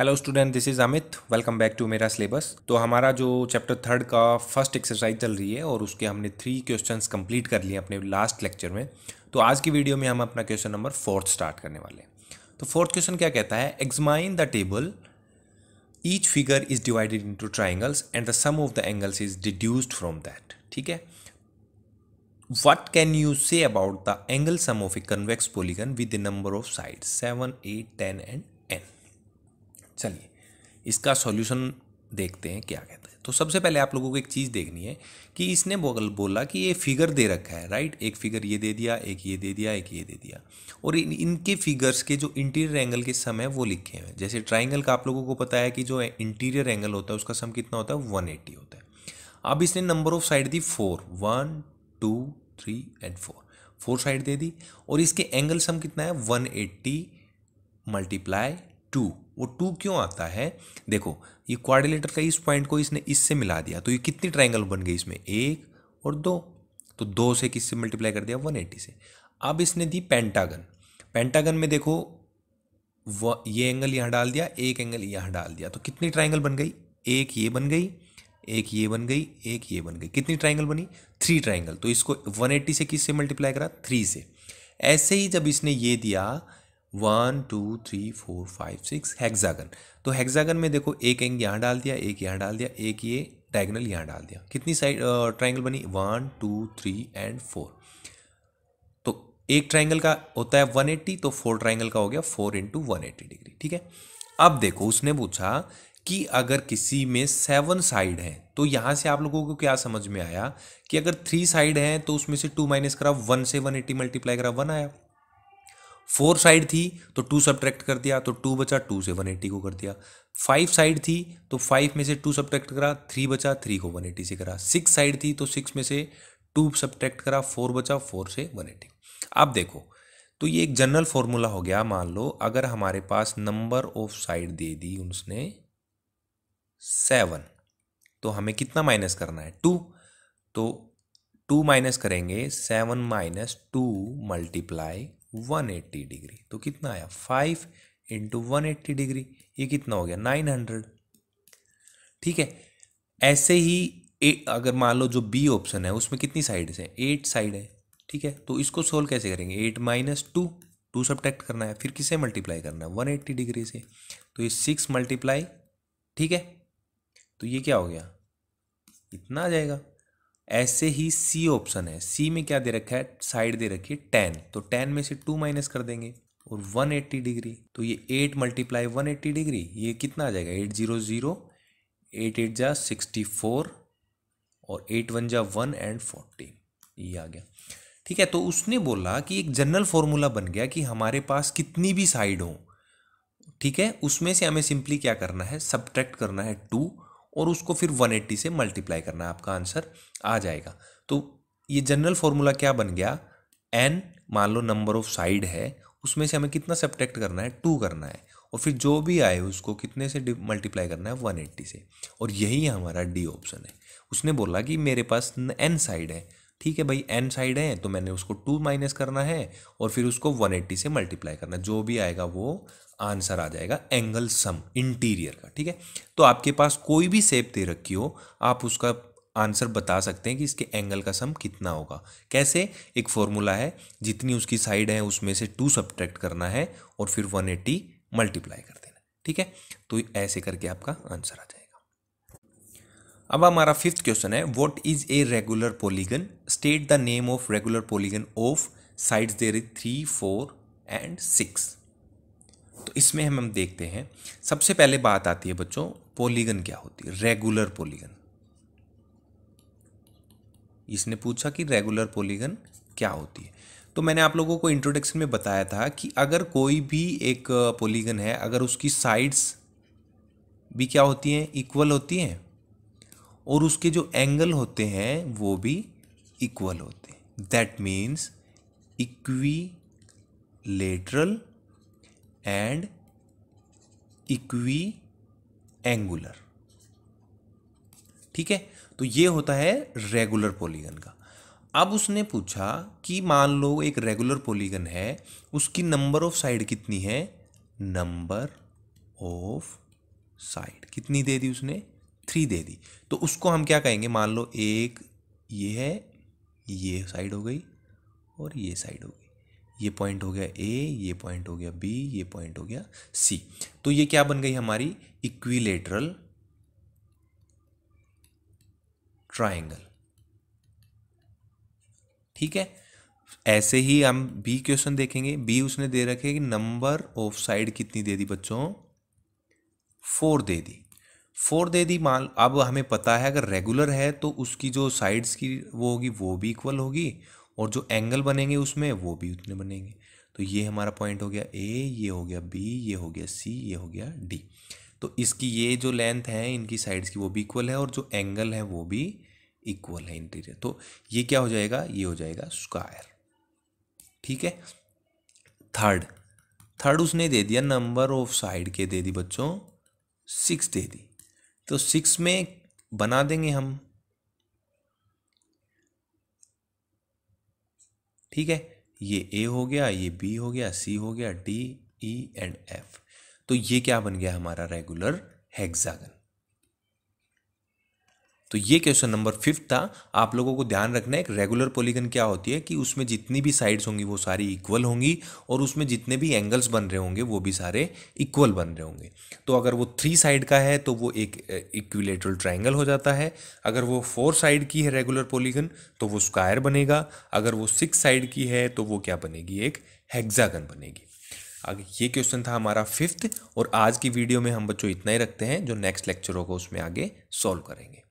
hello student this is Amit welcome back to मेरा syllabus तो हमारा जो चैप्टर थर्ड का फर्स्ट एक्सरसाइज चल रही है और उसके हमने थ्री क्वेश्चंस कंप्लीट कर लिए अपने लास्ट लेक्चर में तो आज की वीडियो में हम अपना क्वेश्चन नंबर फोर्थ स्टार्ट करने वाले हैं तो फोर्थ क्वेश्चन क्या कहता है examine the table each figure is divided into triangles and the sum of the angles is deduced from that ठीक है what can you say about the angle sum of a convex polygon with the number of side seven eight ten and चलिए इसका solution देखते हैं क्या कहते हैं तो सबसे पहले आप लोगों को एक चीज़ देखनी है कि इसने बोल बोला कि ये फिगर दे रखा है राइट एक फिगर ये दे दिया एक ये दे दिया एक ये दे दिया और इन इनके फिगर्स के जो इंटीरियर एंगल के सम है वो लिखे हैं जैसे ट्राइंगल का आप लोगों को पता है कि जो इंटीरियर एंगल होता है उसका सम कितना होता है वन एट्टी होता है अब इसने नंबर ऑफ साइड दी four one two three and four four side दे दी और इसके एंगल सम कितना है वन एट्टी मल्टीप्लाई टू वो टू क्यों आता है देखो ये क्वाड्रिलेटर का इस पॉइंट को इसने इससे मिला दिया तो ये कितनी ट्राइंगल बन गई इसमें एक और दो तो दो से किससे मल्टीप्लाई कर दिया वन एट्टी से अब इसने दी पेंटागन पेंटागन में देखो व ये एंगल यहाँ डाल दिया एक एंगल यहाँ डाल दिया तो कितनी ट्राइंगल बन गई एक ये बन गई एक ये बन गई एक ये बन गई कितनी ट्राइंगल बनी थ्री ट्राइंगल तो इसको 180 से किससे मल्टीप्लाई करा थ्री से ऐसे ही जब इसने ये दिया one two three four five six hexagon तो हेक्सागन में देखो एक एंग यहाँ डाल दिया एक यहाँ डाल दिया एक ये डायगनल यहाँ डाल दिया कितनी साइड ट्राइंगल बनी one two three and four तो एक ट्राइंगल का होता है वन एट्टी तो फोर ट्राइंगल का हो गया four into one eighty degree ठीक है अब देखो उसने पूछा कि अगर किसी में सेवन साइड है तो यहाँ से आप लोगों को क्या समझ में आया कि अगर थ्री साइड है तो उसमें से टू माइनस करा वन से वन एट्टी मल्टीप्लाई करा वन आया फोर साइड थी तो टू सब्ट्रैक्ट कर दिया तो टू बचा टू से वन एट्टी को कर दिया फाइव साइड थी तो फाइव में से टू सब्ट्रैक्ट करा थ्री बचा थ्री को वन एट्टी से करा सिक्स साइड थी तो सिक्स में से टू सब्ट्रैक्ट करा फोर बचा फोर से वन एट्टी अब देखो तो ये एक जनरल फॉर्मूला हो गया मान लो अगर हमारे पास नंबर ऑफ साइड दे दी उसने सेवन तो हमें कितना माइनस करना है टू तो टू माइनस करेंगे seven minus two multiply 180 degree तो कितना आया फाइव इंटू वन डिग्री ये कितना हो गया नाइन हंड्रेड ठीक है ऐसे ही ए, अगर मान लो जो बी ऑप्शन है उसमें कितनी साइड है एट साइड है ठीक है तो इसको सोल्व कैसे करेंगे eight minus two two subtract करना है फिर किसे मल्टीप्लाई करना है वन एट्टी डिग्री से तो ये सिक्स मल्टीप्लाई ठीक है तो ये क्या हो गया इतना आ जाएगा ऐसे ही सी ऑप्शन है सी में क्या दे रखा है साइड दे रखी है टेन तो टेन में से टू माइनस कर देंगे और 180 डिग्री तो ये 8 मल्टीप्लाई एट्टी डिग्री ये कितना आ जाएगा eight zero zero eight eight जा सिक्सटी फोर और एट वन जा वन एंड फोर्टी ये आ गया ठीक है तो उसने बोला कि एक जनरल फॉर्मूला बन गया कि हमारे पास कितनी भी साइड हो ठीक है उसमें से हमें सिंपली क्या करना है सब्ट्रैक्ट करना है टू और उसको फिर 180 से मल्टीप्लाई करना आपका आंसर आ जाएगा तो ये जनरल फार्मूला क्या बन गया एन मान लो नंबर ऑफ साइड है उसमें से हमें कितना सब्टेक्ट करना है टू करना है और फिर जो भी आए उसको कितने से मल्टीप्लाई करना है 180 से और यही हमारा डी ऑप्शन है उसने बोला कि मेरे पास एन साइड है ठीक है भाई एन साइड है तो मैंने उसको टू माइनस करना है और फिर उसको वन एट्टी से मल्टीप्लाई करना जो भी आएगा वो आंसर आ जाएगा एंगल सम इंटीरियर का ठीक है तो आपके पास कोई भी सेप दे रखी हो आप उसका आंसर बता सकते हैं कि इसके एंगल का सम कितना होगा कैसे एक फॉर्मूला है जितनी उसकी साइड है उसमें से टू सब्ट्रैक्ट करना है और फिर वन एट्टी मल्टीप्लाई कर देना ठीक है तो ऐसे करके आपका आंसर आ जाएगा अब हमारा फिफ्थ क्वेश्चन है what is a regular polygon state the name of regular polygon of sides there is three four and six तो इसमें हम हम देखते हैं सबसे पहले बात आती है बच्चों पोलिगन क्या होती है रेगुलर पोलिगन इसने पूछा कि रेगुलर पोलीगन क्या होती है तो मैंने आप लोगों को इंट्रोडक्शन में बताया था कि अगर कोई भी एक पोलीगन uh, है अगर उसकी साइड्स भी क्या होती हैं इक्वल होती हैं और उसके जो एंगल होते हैं वो भी इक्वल होते हैं that means equilateral and equiangular ठीक है तो ये होता है रेगुलर पॉलीगन का अब उसने पूछा कि मान लो एक रेगुलर पॉलीगन है उसकी नंबर ऑफ साइड कितनी है नंबर ऑफ साइड कितनी दे दी उसने थ्री दे दी तो उसको हम क्या कहेंगे मान लो एक ये है ये साइड हो गई और ये साइड हो गई ये पॉइंट हो गया ए ये पॉइंट हो गया बी ये पॉइंट हो गया सी तो ये क्या बन गई हमारी इक्विलेटरल ट्राइंगल ठीक है ऐसे ही हम बी क्वेश्चन देखेंगे बी उसने दे रखे कि नंबर ऑफ साइड कितनी दे दी बच्चों फोर दे दी फोर दे दी मान अब हमें पता है अगर रेगुलर है तो उसकी जो साइड्स की वो होगी वो भी इक्वल होगी और जो एंगल बनेंगे उसमें वो भी उतने बनेंगे तो ये हमारा पॉइंट हो गया ए ये हो गया बी ये हो गया सी ये हो गया डी तो इसकी ये जो लेंथ है इनकी साइड्स की वो भी इक्वल है और जो एंगल है वो भी इक्वल है इंटीरियर तो ये क्या हो जाएगा ये हो जाएगा स्क्वायर ठीक है थर्ड थर्ड उसने दे दिया नंबर ऑफ साइड के दे दी बच्चों सिक्स दे दी तो सिक्स में बना देंगे हम ठीक है ये ए हो गया ये बी हो गया सी हो गया डी ई एंड एफ तो ये क्या बन गया हमारा रेगुलर हेक्सागन तो ये क्वेश्चन नंबर फिफ्थ था आप लोगों को ध्यान रखना है एक रेगुलर पोलीगन क्या होती है कि उसमें जितनी भी साइड्स होंगी वो सारी इक्वल होंगी और उसमें जितने भी एंगल्स बन रहे होंगे वो भी सारे इक्वल बन रहे होंगे तो अगर वो थ्री साइड का है तो वो एक इक्विलेटरल ट्राइंगल हो जाता है अगर वो फोर साइड की है रेगुलर पोलीगन तो वो स्क्वायर बनेगा अगर वो सिक्स साइड की है तो वो क्या बनेगी एक हेक्सागन बनेगी आगे ये क्वेश्चन था हमारा फिफ्थ और आज की वीडियो में हम बच्चों इतना ही रखते हैं जो नेक्स्ट लेक्चर होगा उसमें आगे सॉल्व करेंगे